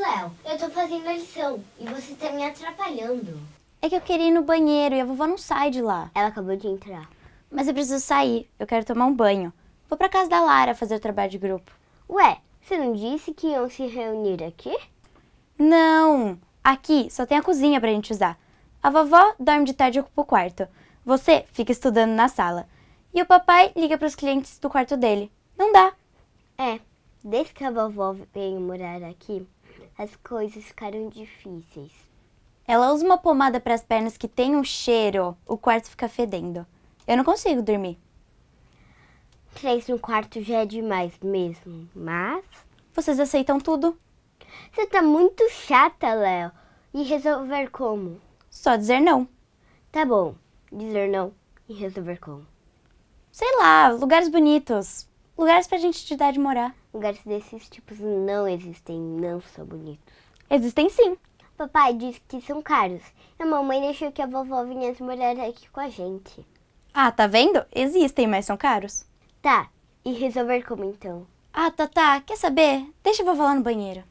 Léo, eu tô fazendo a lição e você tá me atrapalhando. É que eu queria ir no banheiro e a vovó não sai de lá. Ela acabou de entrar. Mas eu preciso sair, eu quero tomar um banho. Vou pra casa da Lara fazer o trabalho de grupo. Ué, você não disse que iam se reunir aqui? Não, aqui só tem a cozinha pra gente usar. A vovó dorme de tarde e ocupa o quarto. Você fica estudando na sala. E o papai liga pros clientes do quarto dele. Não dá. É, desde que a vovó veio morar aqui, as coisas ficaram difíceis. Ela usa uma pomada para as pernas que tem um cheiro, o quarto fica fedendo. Eu não consigo dormir. Três no quarto já é demais mesmo, mas. Vocês aceitam tudo? Você tá muito chata, Léo. E resolver como? Só dizer não. Tá bom, dizer não e resolver como? Sei lá, lugares bonitos. Lugares pra gente te dar de morar. Lugares desses tipos não existem, não são bonitos. Existem sim. Papai disse que são caros. E a mamãe deixou que a vovó viesse morar aqui com a gente. Ah, tá vendo? Existem, mas são caros. Tá. E resolver como então? Ah, Tata, tá, tá. quer saber? Deixa a vovó lá no banheiro.